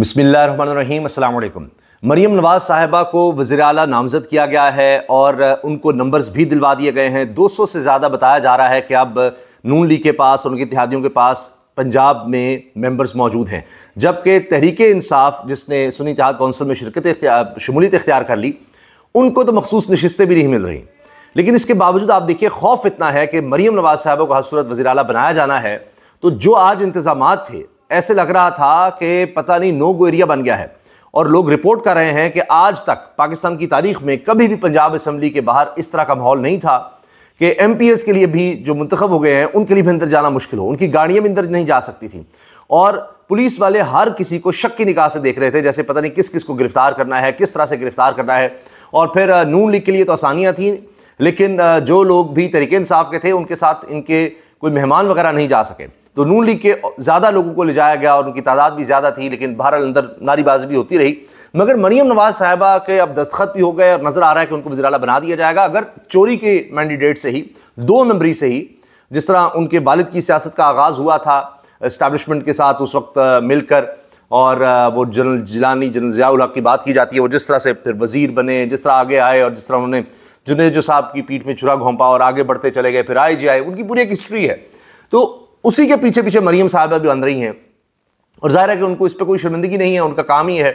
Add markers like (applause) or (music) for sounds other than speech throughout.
बसमीम अल्लाम मरीम नवाज़ साहबा को वज़ी अला नामज़द किया गया है और उनको नंबर्स भी दिलवा दिए गए हैं 200 से ज़्यादा बताया जा रहा है कि अब नून लीग के पास और उनके इतिहादियों के पास पंजाब में मेंबर्स मौजूद हैं जबकि तहरीक इंसाफ जिसने सुनी इतिहाद कौंसिल में शिरकत शमूलियत इख्तियार कर ली उनको तो मखसूस नशस्तें भी नहीं मिल रही लेकिन इसके बावजूद आप देखिए खौफ इतना है कि मरीम नवाज़ साहबा को हर सूरत वज़ी अला बनाया जाना है तो जो आज इंतज़ाम थे ऐसे लग रहा था कि पता नहीं नो गो एरिया बन गया है और लोग रिपोर्ट कर रहे हैं कि आज तक पाकिस्तान की तारीख में कभी भी पंजाब असम्बली के बाहर इस तरह का माहौल नहीं था कि एम के लिए भी जो मंतखब हो गए हैं उनके लिए भी अंदर जाना मुश्किल हो उनकी गाड़ियाँ भी अंदर नहीं जा सकती थी और पुलिस वाले हर किसी को शक की निकाह से देख रहे थे जैसे पता नहीं किस किस को गिरफ्तार करना है किस तरह से गिरफ्तार करना है और फिर नून लीग के लिए तो आसानियाँ थी लेकिन जो लोग भी तरीके इंसाफ के थे उनके साथ इनके कोई मेहमान वगैरह नहीं जा सके तो नून लीग के ज़्यादा लोगों को ले जाया गया और उनकी तादाद भी ज़्यादा थी लेकिन बहर अंदर नारीबाजी भी होती रही मगर मरीम नवाज साहिबा के अब दस्तखत भी हो गए और नज़र आ रहा है कि उनको वजराला बना दिया जाएगा अगर चोरी के मैंडिडेट से ही दो नंबरी से ही जिस तरह उनके वालद की सियासत का आगाज़ हुआ था इस्टबलिशमेंट के साथ उस वक्त मिलकर और वो जनरल जिलानी जनरल ज़ियाउल की बात की जाती है वो जिस तरह से फिर वज़ीर बने जिस तरह आगे आए और जिस तरह उन्होंने जुनेजो साहब की पीठ में चुरा घोंपा और आगे बढ़ते चले गए फिर आए जी आए उनकी पूरी एक हिस्ट्री है तो उसी के पीछे पीछे मरीम साहबा भी बन रही हैं और जाहिर है कि उनको इस पर कोई शर्मिंदगी नहीं है उनका काम ही है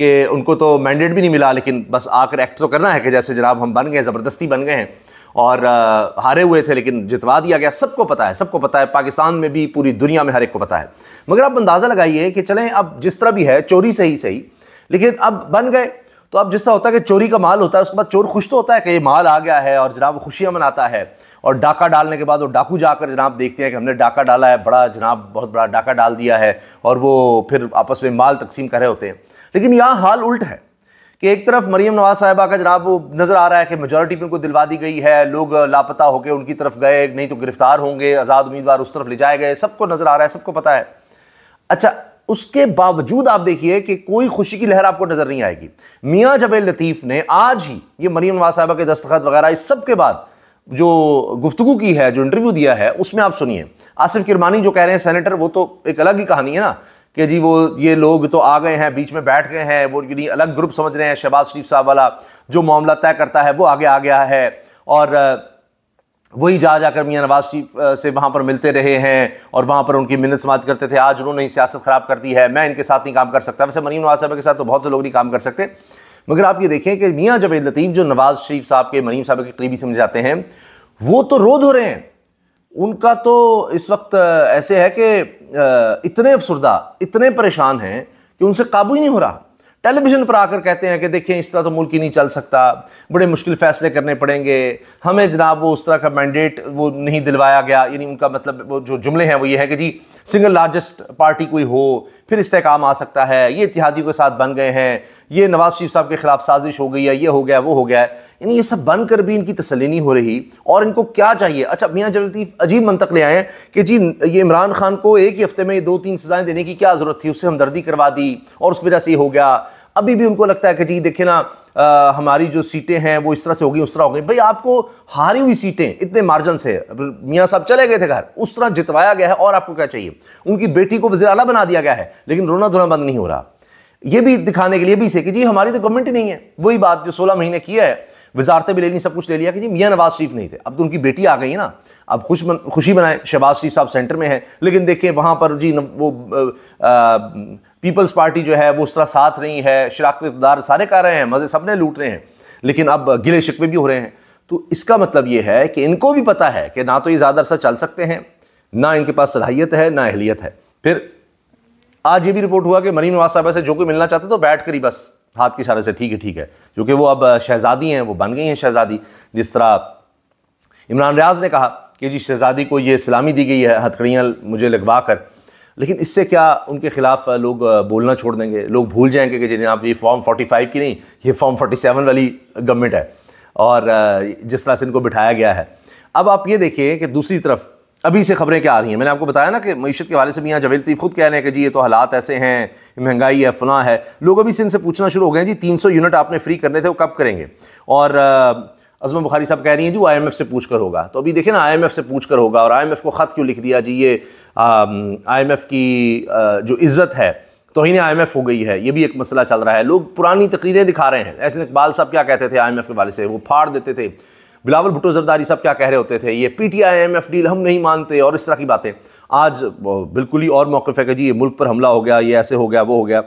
कि उनको तो मैंडेट भी नहीं मिला लेकिन बस आकर एक्ट तो करना है कि जैसे जनाब हम बन गए ज़बरदस्ती बन गए हैं और आ, हारे हुए थे लेकिन जितवा दिया गया सबको पता है सबको पता है पाकिस्तान में भी पूरी दुनिया में हर एक को पता है मगर आप अंदाज़ा लगाइए कि चलें अब जिस तरह भी है चोरी सही सही लेकिन अब बन गए तो अब जिस तरह होता है कि चोरी का माल होता है उसके बाद चोर खुश तो होता है कि ये माल आ गया है और जनाब खुशियाँ मनाता है और डाका डालने के बाद वो डाकू जाकर जनाब देखते हैं कि हमने डाका डाला है बड़ा जनाब बहुत बड़ा डाका डाल दिया है और वो फिर आपस में माल तकसीम कर रहे होते हैं लेकिन यहाँ हाल उल्ट है कि एक तरफ मरीम नवाज साहिबा का जनाब वो नज़र आ रहा है कि मेजोरिटी उनको दिलवा दी गई है लोग लापता होकर उनकी तरफ गए नहीं तो गिरफ्तार होंगे आज़ाद उम्मीदवार उस तरफ ले जाए गए सबको नज़र आ रहा है सबको पता है अच्छा उसके बावजूद आप देखिए कि कोई खुशी की लहर आपको नज़र नहीं आएगी मियाँ जबे लतीफ़ ने आज ही ये मरीम नवाज साहबा के दस्तखत वगैरह इस सब के बाद जो गुफ्तु की है जो इंटरव्यू दिया है उसमें आप सुनिए आसिफ किरमानी जो कह रहे हैं सेनेटर वो तो एक अलग ही कहानी है ना कि जी वो ये लोग तो आ गए हैं बीच में बैठ गए हैं वो यानी अलग ग्रुप समझ रहे हैं शहबाज शरीफ साहब वाला जो मामला तय करता है वो आगे आ गया है और वही जा जाकर मियाँ नवाज शरीफ से वहाँ पर मिलते रहे हैं और वहाँ पर उनकी मिन्नत समाज करते थे आज उन्होंने ही सियासत ख़राब कर दी है मैं इनके साथ नहीं काम कर सकता वैसे मरीम नवाज साहब के साथ तो बहुत से लोग नहीं काम कर सकते मगर आप ये देखें कि मियाँ जब लतीफ़ जो नवाज़ शरीफ साहब के मरीम साहब के करीबी समझ जाते हैं वो तो रो धो रहे हैं उनका तो इस वक्त ऐसे है कि इतने अफसरदा इतने परेशान हैं कि उनसे काबू ही नहीं हो रहा टेलीविज़न पर आकर कहते हैं कि देखें इस तरह तो मुल्क ही नहीं चल सकता बड़े मुश्किल फैसले करने पड़ेंगे हमें जनाब वो उस तरह का मैंडेट वो नहीं दिलवाया गया यानी उनका मतलब वो जो जुमले हैं वो ये है कि जी सिंगल लार्जेस्ट पार्टी कोई हो फिर इस्तेकाम आ सकता है ये इतिहादियों के साथ बन गए हैं ये नवाज शरीफ साहब के खिलाफ साजिश हो गई है ये हो गया वो हो गया है यानी ये सब बनकर भी इनकी तसली नहीं हो रही और इनको क्या चाहिए अच्छा मियाँ जलतीफ़ अजीब मंतक ले आए कि जी ये इमरान खान को एक ही हफ्ते में दो तीन सजाएं देने की क्या ज़रूरत थी उससे हमदर्दी करवा दी और उस वजह से ये हो गया अभी भी उनको लगता है कि जी देखिए ना आ, हमारी जो सीटें हैं वो इस तरह से होगी उस तरह हो गई भाई आपको हारी हुई सीटें इतने मार्जन से मियाँ साहब चले गए थे घर उस तरह जितवाया गया है और आपको क्या चाहिए उनकी बेटी को अला बना दिया गया है लेकिन रोना धोना बंद नहीं हो रहा ये भी दिखाने के लिए भी से कि जी हमारी तो गवर्नमेंट ही नहीं है वही बात जो सोलह महीने किया है वजारतें भी ले ली सब कुछ ले लिया कि जी मियाँ नवाज शरीफ नहीं थे अब तो उनकी बेटी आ गई है ना अब खुश बन, खुशी बनाए शहबाज शरीफ साहब सेंटर में है लेकिन देखिए वहाँ पर जी न, वो पीपल्स पार्टी जो है वो उस तरह साथ रही है शराखत इकदार सारे कर रहे हैं मज़े सब ने लूट रहे हैं लेकिन अब गिले शिकवे भी हो रहे हैं तो इसका मतलब ये है कि इनको भी पता है कि ना तो ये ज़्यादा अरसा चल सकते हैं ना इनके पास सलाहियत है ना अहलियत है फिर आज ये भी रिपोर्ट हुआ कि मरीन नवाज साहब से जो कोई मिलना चाहते तो बैठ कर ही बस हाथ के इशारे से ठीक है ठीक है क्योंकि वो अब शहजादी हैं वो बन गई हैं शहजादी जिस तरह इमरान रियाज ने कहा कि जी शहजादी को ये सलामी दी गई है हथकड़ियाँ मुझे लगवा कर लेकिन इससे क्या उनके खिलाफ लोग बोलना छोड़ देंगे लोग भूल जाएंगे कि आप ये फॉर्म 45 की नहीं ये फॉर्म 47 वाली गवर्नमेंट है और जिस तरह से इनको बिठाया गया है अब आप ये देखिए कि दूसरी तरफ अभी से खबरें क्या आ रही हैं मैंने आपको बताया ना कि मीशत के वाले से मियाँ जवेल लतीफ़ खुद कह रहे हैं कि जी ये तो हालात ऐसे हैं महंगाई है फना है लोग अभी से इनसे पूछना शुरू हो गए हैं जी तीन सौ यूनिट आपने फ्री करने थे वो कब करेंगे और अजमत बुखारी साहब कह रही हैं जी वो आई एम एफ़ से पूछ कर होगा तो अभी देखें ना आई एम एफ़ से पूछ कर होगा और आई एम एफ़ को ख़त क्यों लिख दिया जी ये आई एम एफ़ की आ, जो इज़्ज़त है तो आई एम एफ़ हो गई है ये भी एक मसला चल रहा है लोग पुरानी तकरीरें दिखा रहे हैं ऐसे इकबाल साहब क्या कहते थे आई एम एफ़ के वाले से वो फाड़ देते थे बिलावल भुट्टो जरदारी साहब क्या कह रहे होते थे ये P T I M F deal हम नहीं मानते और इस तरह की बातें आज बिल्कुल ही और मौक़ है कि जी ये मुल्क पर हमला हो गया ये ऐसे हो गया वो हो गया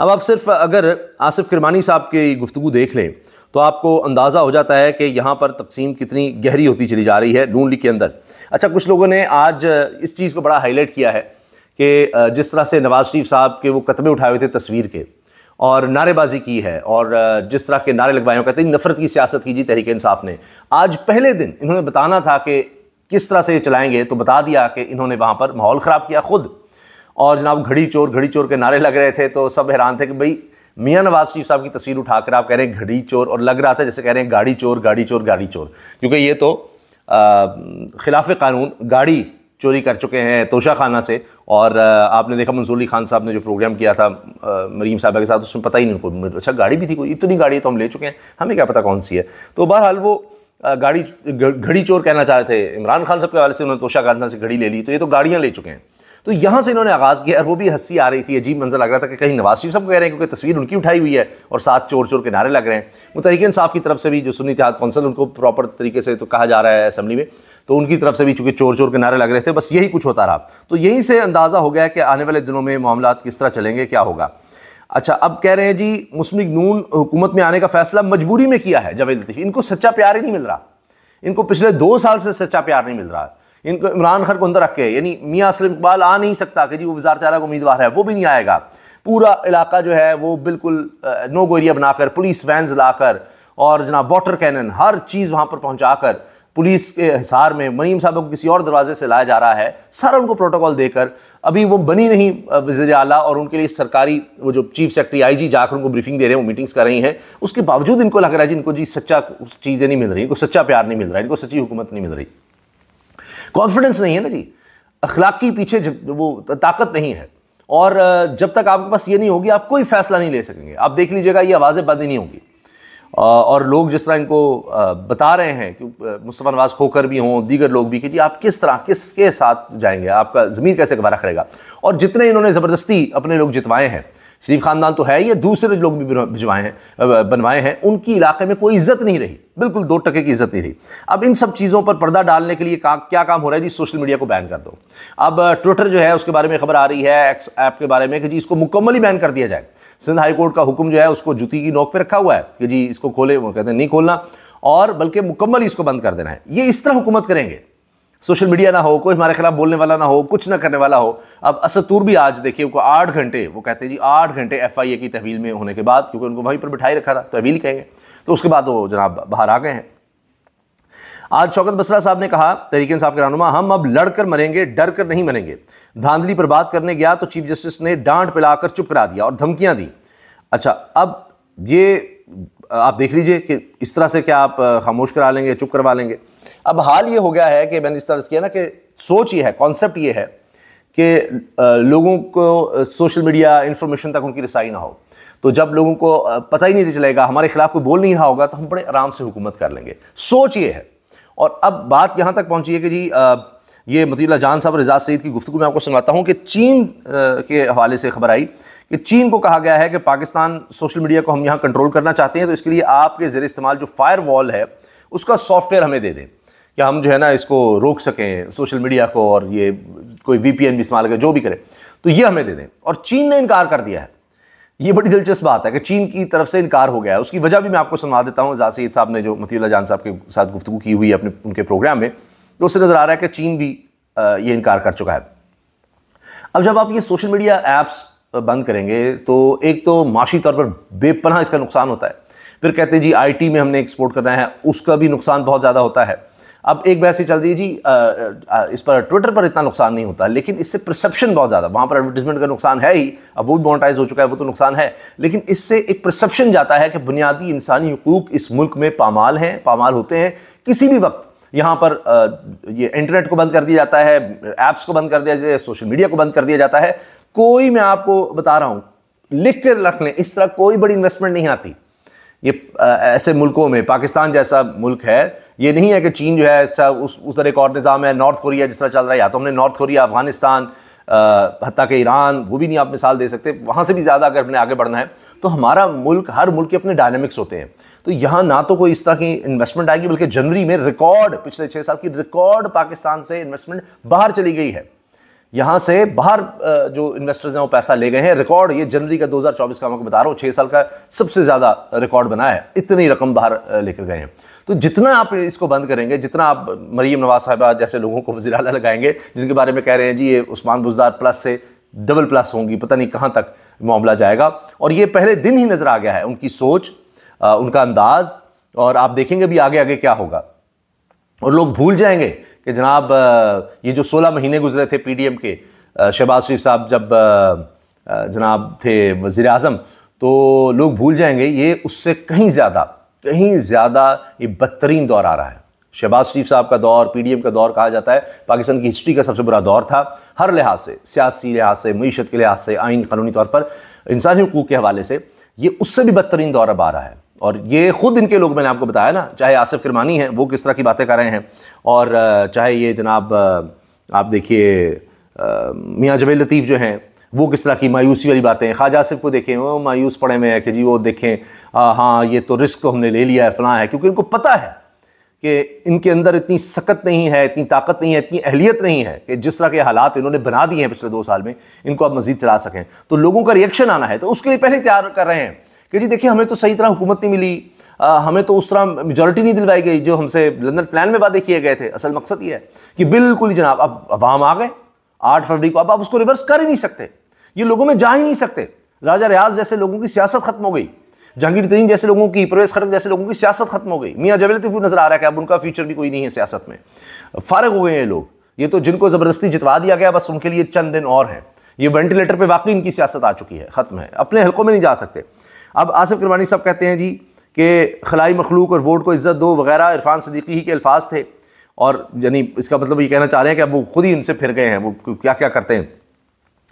अब आप सिर्फ अगर आसिफ किरमानी साहब की गुफ्तु देख लें तो आपको अंदाज़ा हो जाता है कि यहाँ पर तकसीम कितनी गहरी होती चली जा रही है नून लीग के अंदर अच्छा कुछ लोगों ने आज इस चीज़ को बड़ा हाईलाइट किया है कि जिस तरह से नवाज़ शरीफ साहब के वो कतबे उठाए हुए थे तस्वीर के और नारेबाजी की है और जिस तरह के नारे लगवाए कहते हैं नफरत की सियासत की जी तहरीक इंसाफ ने आज पहले दिन इन्होंने बताना था कि किस तरह से ये चलाएंगे तो बता दिया कि इन्होंने वहाँ पर माहौल ख़राब किया खुद और जनाब घड़ी चोर घड़ी चोर के नारे लग रहे थे तो सब हैरान थे कि भाई मियाँ नवाज शरीफ साहब की तस्वीर उठाकर आप कह रहे हैं घड़ी चोर और लग रहा था जैसे कह रहे हैं गाड़ी चोर गाड़ी चोर गाड़ी चोर क्योंकि ये तो खिलाफ कानून गाड़ी चोरी कर चुके हैं तोशा खाना से और आपने देखा मंसूर खान साहब ने जो प्रोग्राम किया था मरीम साहबा के साथ उसमें पता ही नहीं उनको मतलब अच्छा गाड़ी भी थी कोई इतनी गाड़ी तो हम ले चुके हैं हमें क्या पता कौन सी है तो बहरहाल वो गाड़ी घड़ी चोर कहना चाहते थे इमरान खान साहब के हवाले से उन्होंने तोशा खाना से घड़ी ले ली तो ये तो गाड़ियाँ ले चुके हैं तो यहाँ से इन्होंने आगाज़ किया और वो भी हंसी आ रही थी अजीब मंजर लग रहा था कि कहीं नवाज शरीफ सब कह रहे हैं क्योंकि तस्वीर उनकी उठाई हुई है और साथ चोर चोर के नारे लग रहे हैं तरीके इंसाफ की तरफ से भी जो सुनी इतिहाद कौंसल उनको प्रॉपर तरीके से तो कहा जा रहा है असम्बली में तो उनकी तरफ से भी चूँकि चोर चोर के नारे लग रहे थे बस यही कुछ होता रहा तो यहीं से अंदाज़ा हो गया कि आने वाले दिनों में मामला किस तरह चलेंगे क्या होगा अच्छा अब कह रहे हैं जी मुस्लिम नून हुकूमत में आने का फैसला मजबूरी में किया है जवेद लतीफ़ इनको सच्चा प्यार ही नहीं मिल रहा इनको पिछले दो साल से सच्चा प्यार नहीं मिल रहा है इनको इमरान खान को अंदर रख के यानी मियाँ असलम इकबाल आ नहीं सकता कि जी वो वजारत आला का उम्मीदवार है वो भी नहीं आएगा पूरा इलाका जो है वो बिल्कुल नो गोरिया बनाकर पुलिस वैन लाकर और जना वाटर कैनन हर चीज़ वहाँ पर पहुँचा कर पुलिस के हिसार में मनीम साहब को किसी और दरवाजे से लाया जा रहा है सारा उनको प्रोटोकॉल देकर अभी वो बनी नहीं वजी अला और उनके लिए सरकारी वो जो चीफ सेक्रेटरी आई जी जाकर उनको ब्रीफिंग दे रहे हैं वो मीटिंग्स कर रही हैं उसके बावजूद इनको लग रहा है जी इनको जी सच्चा चीज़ें नहीं मिल रही इनको सच्चा प्यार नहीं मिल रहा है इनको सच्ची हुकूमत नहीं मिल रही कॉन्फिडेंस नहीं है ना जी अखलाक की पीछे वो ताकत नहीं है और जब तक आपके पास ये नहीं होगी आप कोई फैसला नहीं ले सकेंगे आप देख लीजिएगा ये आवाज़ें बंद ही नहीं होंगी और लोग जिस तरह इनको बता रहे हैं कि मुस्तफ़ा नवाज खोकर भी हों दीगर लोग भी कि जी आप किस तरह किसके साथ जाएंगे आपका ज़मीन कैसे गवारा करेगा और जितने इन्होंने ज़बरदस्ती अपने लोग जितवाए हैं शरीफ ख़ानदान तो है ये दूसरे लोग भी भिजवाए हैं बनवाए हैं उनकी इलाके में कोई इज्जत नहीं रही बिल्कुल दो टके की इज्जत नहीं रही अब इन सब चीज़ों पर पर्दा डालने के लिए का, क्या काम हो रहा है जी सोशल मीडिया को बैन कर दो अब ट्विटर जो है उसके बारे में खबर आ रही है एक्स ऐप के बारे में कि जी इसको मुकम्मली बैन कर दिया जाए सिंध हाई कोर्ट का हुक्म जो है उसको जूती की नोक पर रखा हुआ है कि जी इसको खोले वो कहते हैं नहीं खोलना और बल्कि मुकम्मल इसको बंद कर देना है ये इस तरह हुकूमत करेंगे सोशल मीडिया ना हो कोई हमारे खिलाफ बोलने वाला ना हो कुछ ना करने वाला हो अब असतूर भी आज देखिए उनको आठ घंटे वो कहते हैं जी आठ घंटे एफ आई ए की तहवील में होने के बाद क्योंकि उनको वहीं पर बिठाई रखा था तहवील कहेंगे तो उसके बाद वो जनाब बाहर आ गए हैं आज शौकत बसरा साहब ने कहा तरीके साहब के रहनुमा हम अब लड़कर मरेंगे डर कर नहीं मरेंगे धांधली पर बात करने गया तो चीफ जस्टिस ने डांट पिलाकर चुप करा दिया और धमकियां दी अच्छा अब ये आप देख लीजिए कि इस तरह से क्या आप खामोश करा लेंगे चुप करवा लेंगे अब हाल ये हो गया है कि मैंने इस तरह किया ना कि सोच ये है कॉन्सेप्ट ये है कि लोगों को सोशल मीडिया इन्फॉर्मेशन तक उनकी रसाई ना हो तो जब लोगों को पता ही नहीं चलेगा हमारे खिलाफ कोई बोल नहीं रहा होगा तो हम बड़े आराम से हुकूमत कर लेंगे सोच ये है और अब बात यहाँ तक पहुँची है कि जी ये मतीला जान साहब रिजाज सईद की गुफ्तु में आपको सुनाता हूँ कि चीन के हवाले से खबर आई कि चीन को कहा गया है कि पाकिस्तान सोशल मीडिया को हम यहाँ कंट्रोल करना चाहते हैं तो इसके लिए आपके ज़र इस्तेमाल जो फायर वॉल है उसका सॉफ्टवेयर हमें दे दें या हम जो है ना इसको रोक सकें सोशल मीडिया को और ये कोई वीपीएन भी इस्तेमाल करें जो भी करें तो ये हमें दे दें और चीन ने इनकार कर दिया है ये बड़ी दिलचस्प बात है कि चीन की तरफ से इनकार हो गया है उसकी वजह भी मैं आपको सुनवा देता हूँ जासीद साहब ने जो मतीला जान साहब के साथ गुफ्तु की हुई है अपने उनके प्रोग्राम में तो उससे नज़र आ रहा है कि चीन भी ये इनकार कर चुका है अब जब आप ये सोशल मीडिया ऐप्स बंद करेंगे तो एक तो माशी तौर पर बेपनाह इसका नुकसान होता है फिर कहते हैं जी आईटी में हमने एक्सपोर्ट करना है उसका भी नुकसान बहुत ज़्यादा होता है अब एक बहस ही चल रही है जी आ, आ, इस पर ट्विटर पर इतना नुकसान नहीं होता लेकिन इससे प्रसप्शन बहुत ज़्यादा वहाँ पर एडवर्टीजमेंट का नुकसान है ही अब वो भी मोनिटाइज हो चुका है वो तो नुकसान है लेकिन इससे एक प्रसप्शन जाता है कि बुनियादी इंसानी हकूक इस मुल्क में पामाल हैं पामाल होते हैं किसी भी वक्त यहाँ पर ये इंटरनेट को बंद कर दिया जाता है ऐप्स को बंद कर दिया जाता है सोशल मीडिया को बंद कर दिया जाता है कोई मैं आपको बता रहा हूँ लिख कर रख लें इस तरह कोई बड़ी इन्वेस्टमेंट नहीं आती ये ऐसे मुल्कों में पाकिस्तान जैसा मुल्क है ये नहीं है कि चीन जो है अच्छा उस उस तरह एक और निज़ाम है नॉर्थ कोरिया जिस तरह चल रहा है या तो हमने नॉर्थ कोरिया अफगानिस्तान हती के ईरान वो भी नहीं आप मिसाल दे सकते वहाँ से भी ज़्यादा अगर हमने आगे बढ़ना है तो हमारा मुल्क हर मुल्क के अपने डायनेमिक्स होते हैं तो यहाँ ना तो कोई इस तरह की इन्वेस्टमेंट आएगी बल्कि जनवरी में रिकॉर्ड पिछले छः साल की रिकॉर्ड पाकिस्तान से इन्वेस्टमेंट बाहर चली गई है यहाँ से बाहर जो इन्वेस्टर्स हैं वो पैसा ले गए हैं रिकॉर्ड ये जनवरी का 2024 का मैं बता रहा हूँ छः साल का सबसे ज़्यादा रिकॉर्ड बना है इतनी रकम बाहर लेकर गए हैं तो जितना आप इसको बंद करेंगे जितना आप मरीम नवाज साहबा जैसे लोगों को वजी अला लगाएंगे जिनके बारे में कह रहे हैं जी ये उस्मान बुजदार प्लस से डबल प्लस होंगी पता नहीं कहाँ तक मामला जाएगा और ये पहले दिन ही नज़र आ गया है उनकी सोच उनका अंदाज और आप देखेंगे भी आगे आगे क्या होगा और लोग भूल जाएंगे कि जनाब ये जो 16 महीने गुजरे थे पीडीएम के शहबाज शरीफ साहब जब जनाब थे वज़ी अजम तो लोग भूल जाएंगे ये उससे कहीं ज़्यादा कहीं ज़्यादा ये बदतरीन दौर आ रहा है शहबाज शरीफ साहब का दौर पीडीएम का दौर कहा जाता है पाकिस्तान की हिस्ट्री का सबसे बुरा दौर था हर लिहाज से सियासी लिहाज से मीशत के लिहाज से आइन कानूनी तौर पर इंसानी हकूक़ के हवाले से ये उससे भी बदतरीन दौर अब आ रहा है और ये खुद इनके लोग मैंने आपको बताया ना चाहे आसिफ किरमानी हैं वो किस तरह की बातें कर रहे हैं और चाहे ये जनाब आप देखिए मियाँ जबे लतीफ़ जो हैं वो किस तरह की मायूसी वाली बातें हैं ख्वाजा आसिफ को देखें वो मायूस पड़े हुए हैं कि जी वो देखें आ, हाँ ये तो रिस्क तो हमने ले लिया है फ़लाँ है क्योंकि इनको पता है कि इनके अंदर इतनी सकत नहीं है इतनी ताकत नहीं है इतनी अहलियत नहीं है कि जिस तरह के हालात इन्होंने बना दिए हैं पिछले दो साल में इनको आप मजीद चला सकें तो लोगों का रिएक्शन आना है तो उसके लिए पहले तैयार कर रहे हैं कि जी देखिए हमें तो सही तरह हुकूमत नहीं मिली आ, हमें तो उस तरह मेजोरिटी नहीं दिलवाई गई जो हमसे लंदन प्लान में वादे किए गए थे असल मकसद ये है कि बिल्कुल जनाब अब अवाम आ गए आठ फरवरी को अब आप उसको रिवर्स कर ही नहीं सकते ये लोगों में जा ही नहीं सकते राजा रियाज जैसे लोगों की सियासत खत्म हो गई जहांगीर तरीन जैसे लोगों की प्रवेश खड़क जैसे लोगों की सियासत खत्म हो गई मियाँ जवेल तफू नजर आ रहा है कि अब उनका फ्यूचर भी कोई नहीं है सियासत में फारग हो गए हैं लोग ये तो जिनको ज़बरदस्ती जितवा दिया गया बस उनके लिए चंद दिन और हैं ये वेंटिलेटर पर वाकई इनकी सियासत आ चुकी है ख़त्म है अपने हलकों में नहीं जा सकते अब आसिफ करवानी साहब कहते हैं जी कि खलाई मखलूक और वोट को इज़्ज़त दो वगैरह इरफान सदीकी ही के अल्फाज थे और यानी इसका मतलब ये कहना चाह रहे हैं कि अब वो खुद ही इनसे फिर गए हैं वो क्या क्या करते हैं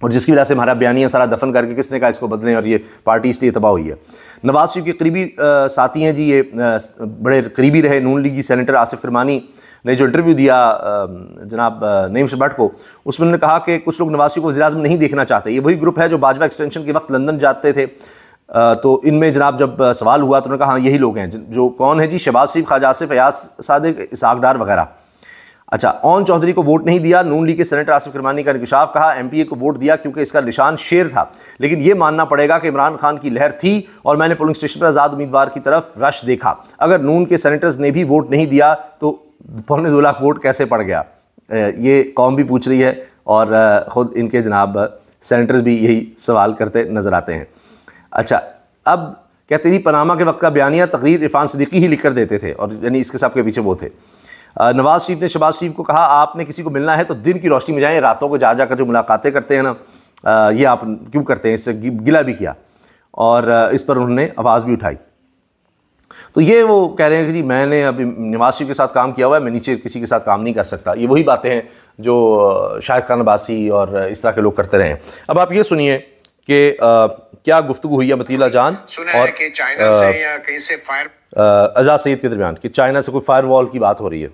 और जिसकी वजह से हमारा बयानियाँ सारा दफन करके किसने कहा इसको बदलें और ये पार्टी इसलिए तबाह हुई है नवाज शरीफ के करीबी साथी हैं जी ये आ, बड़े करीबी रहे नून लीगी सेनेटर आसिफ फिरमानी ने जो इंटरव्यू दिया जनाब से भट्ट को उसमें उन्होंने कहा कि कुछ लोग नवाज को वजीराजम नहीं देखना चाहते ये वही ग्रुप है जो भाजपा एक्सटेंशन के वक्त लंदन जाते थे तो इनमें जनाब जब सवाल हुआ तो उन्होंने कहा हाँ यही लोग हैं जो कौन है जी शहबाज शरीफ ख्वाजा आसिफ अयास सादक इसाकडार डार वगैरह अच्छा ओन चौधरी को वोट नहीं दिया नून लीग के सेनेटर आसिफ किरमानी का इंकशाफ कहा ए को वोट दिया क्योंकि इसका निशान शेर था लेकिन ये मानना पड़ेगा कि इमरान खान की लहर थी और मैंने पोलिंग स्टेशन पर आज़ाद उम्मीदवार की तरफ रश देखा अगर नून के सेनेटर्स ने भी वोट नहीं दिया तो पौने दो लाख वोट कैसे पड़ गया ये कौम भी पूछ रही है और ख़ुद इनके जनाब सेनेटर्स भी यही सवाल करते नज़र आते हैं अच्छा अब कहते तेरी पनामा के वक्त का बयानिया तकरीर इरफान सदीकी ही लिख कर देते थे और यानी इसके साहब के पीछे वो थे नवाज शरीफ ने शबाज शरीफ को कहा आपने किसी को मिलना है तो दिन की रोशनी में जाएं रातों को जा जाकर जो मुलाकातें करते हैं ना ये आप क्यों करते हैं इससे गिला भी किया और इस पर उन्होंने आवाज़ भी उठाई तो ये वो कह रहे हैं कि जी मैंने अभी नवाज शरीफ के साथ काम किया हुआ है मैं नीचे किसी के साथ काम नहीं कर सकता ये वही बातें हैं जो शाहिद खान अब्बासी और इस तरह के लोग करते रहे हैं अब आप ये सुनिए कि क्या गुफ्तु हुई है मतीला जान और चाइना से या कहीं से फायर आज़ाद सईद के दरमियान कि चाइना से कोई फायर वॉल की बात हो रही है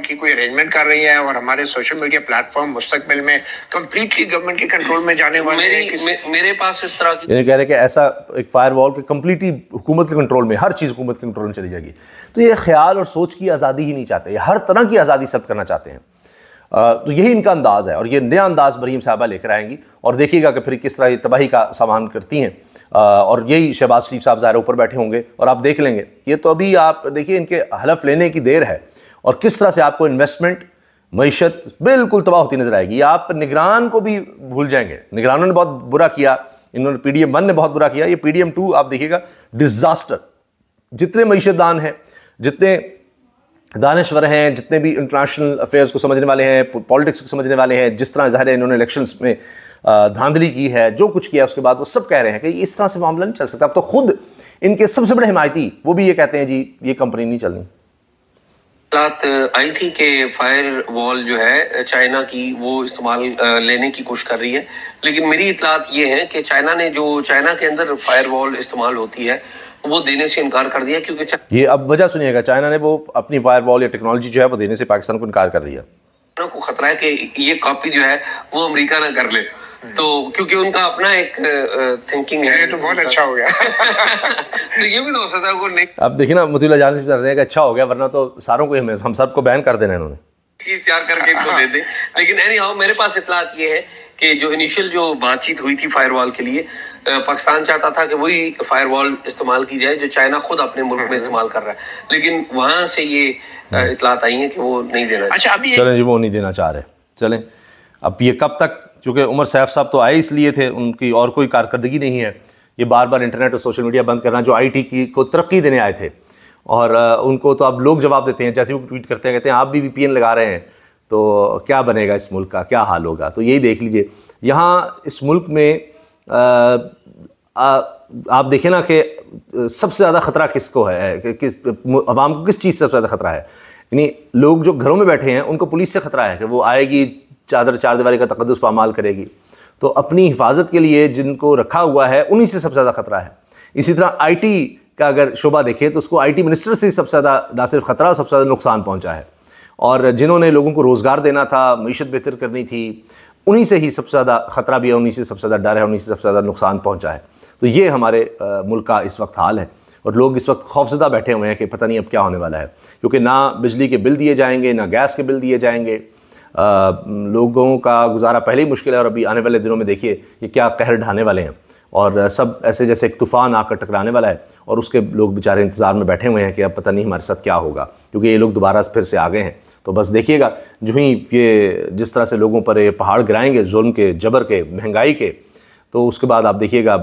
की कोई अरेंजमेंट कर रही है और हमारे सोशल मीडिया प्लेटफॉर्म मुस्तकबिल में कम्प्लीटली गवर्नमेंट के कंट्रोल में जाने वाले मेरी, मेरे पास इस तरह की कह रहे कि ऐसा एक फायर वॉल के कम्प्लीटली हुकूमत के कंट्रोल में हर चीज़ हुकूमत के कंट्रोल में चली जाएगी तो ये ख्याल और सोच की आज़ादी ही नहीं चाहते हर तरह की आज़ादी सब करना चाहते हैं तो यही इनका अंदाज़ है और ये नया अंदाज़ मरीम साहबा लेकर आएंगी और देखिएगा कि फिर किस तरह ये तबाही का सामान करती हैं और यही शहबाज शरीफ साहब ज़ाहिर ऊपर बैठे होंगे और आप देख लेंगे ये तो अभी आप देखिए इनके हलफ लेने की देर है और किस तरह से आपको इन्वेस्टमेंट मीशत बिल्कुल तबाह होती नजर आएगी आप निगरान को भी भूल जाएंगे निगरानों ने बहुत बुरा किया इन्होंने पी डी एम वन ने बहुत बुरा किया ये पी डी एम टू आप देखिएगा डिज़ास्टर जितने मीशतदान हैं जितने दानश्वर हैं जितने भी इंटरनेशनल अफेयर्स को समझने वाले हैं पॉलिटिक्स को समझने वाले हैं जिस तरह ज़ाहिर है इन्होंने इलेक्शंस में धांधली की है जो कुछ किया उसके बाद वो सब कह रहे हैं कि इस तरह से मामला नहीं चल सकता अब तो खुद इनके सबसे बड़े हिमायती वो भी ये कहते हैं जी ये कंपनी नहीं चलनी बात आई थी कि फायर वॉल जो है चाइना की वो इस्तेमाल लेने की कोशिश कर रही है लेकिन मेरी इतलात ये है कि चाइना ने जो चाइना के अंदर फायर वॉल इस्तेमाल होती है वो देने से इनकार कर दिया क्योंकि ये अब वजह सुनिएगा चाइना ने वो अपनी फायर वॉल या टेक्नोलॉजी जो है वो देने से पाकिस्तान को इनकार कर दिया को खतरा है कि ये कॉपी जो है वो अमरीका ना कर ले तो क्योंकि उनका अपना एक थिंकिंग है तो बहुत अच्छा हो गया (laughs) तो ये भी हो सकता है नहीं अब देखिए ना मतीला जान से अच्छा हो गया वरना तो सारों को हम सबको बैन कर देना इन्होंने चीज तैयार करके इनको दे दे लेकिन एनी हाउ मेरे पास इतलात ये है कि जो इनिशियल जो बातचीत हुई थी फायरवॉल के लिए पाकिस्तान चाहता था कि वही फायरवॉल इस्तेमाल की जाए जो चाइना खुद अपने मुल्क में हम्म। इस्तेमाल कर रहा है लेकिन वहां से ये हम्म। इतलात आई है कि वो नहीं देना अच्छा अभी चलें जी वो नहीं देना चाह रहे चलें अब ये कब तक चूँकि उमर सैफ साहब तो आए इसलिए थे उनकी और कोई कारकर्दगी नहीं है ये बार बार इंटरनेट और सोशल मीडिया बंद करना जो आईटी की को तरक्की देने आए थे और उनको तो अब लोग जवाब देते हैं जैसे वो ट्वीट करते हैं कहते हैं आप भी वीपीएन लगा रहे हैं तो क्या बनेगा इस मुल्क का क्या हाल होगा तो यही देख लीजिए यहाँ इस मुल्क में आ, आ, आप देखें ना कि सबसे ज़्यादा ख़तरा किसको है किस आवाम को किस चीज़ से सबसे ज़्यादा ख़तरा है यानी लोग जो घरों में बैठे हैं उनको पुलिस से ख़तरा है कि वो आएगी चादर चार दीवारी का तकदस पामाल करेगी तो अपनी हिफाजत के लिए जिनको रखा हुआ है उन्हीं से सबसे ज़्यादा ख़तरा है इसी तरह आई का अगर शोबा देखें तो उसको आई मिनिस्टर से सबसे ज़्यादा ना सिर्फ ख़तरा और सबसे ज़्यादा नुकसान पहुँचा है और जिन्होंने लोगों को रोज़गार देना था मीशत बेहतर करनी थी उन्हीं से ही सबसे ज़्यादा ख़तरा भी है उन्हीं से सबसे ज़्यादा डर है उन्हीं से सबसे ज़्यादा नुकसान पहुँचा है तो ये हमारे मुल्क का इस वक्त हाल है और लोग इस वक्त खौफजदा बैठे हुए हैं कि पता नहीं अब क्या होने वाला है क्योंकि ना बिजली के बिल दिए जाएंगे ना गैस के बिल दिए जाएंगे लोगों का गुजारा पहले ही मुश्किल है और अभी आने वाले दिनों में देखिए ये क्या कहर ढाने वाले हैं और सब ऐसे जैसे एक तूफ़ान आकर टकराने वाला है और उसके लोग बेचारे इंतज़ार में बैठे हुए हैं कि अब पता नहीं हमारे साथ क्या होगा क्योंकि ये लोग दोबारा फिर से आ गए हैं तो बस देखिएगा जो ही ये जिस तरह से लोगों पर ये पहाड़ गिराएंगे जुल्म के जबर के महंगाई के तो उसके बाद आप देखिएगा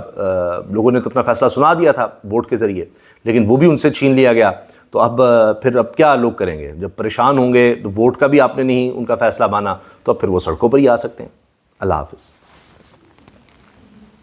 लोगों ने तो अपना फैसला सुना दिया था वोट के ज़रिए लेकिन वो भी उनसे छीन लिया गया तो अब फिर अब क्या लोग करेंगे जब परेशान होंगे तो वोट का भी आपने नहीं उनका फैसला माना तो अब फिर वो सड़कों पर ही आ सकते हैं अल्लाह हाफिज़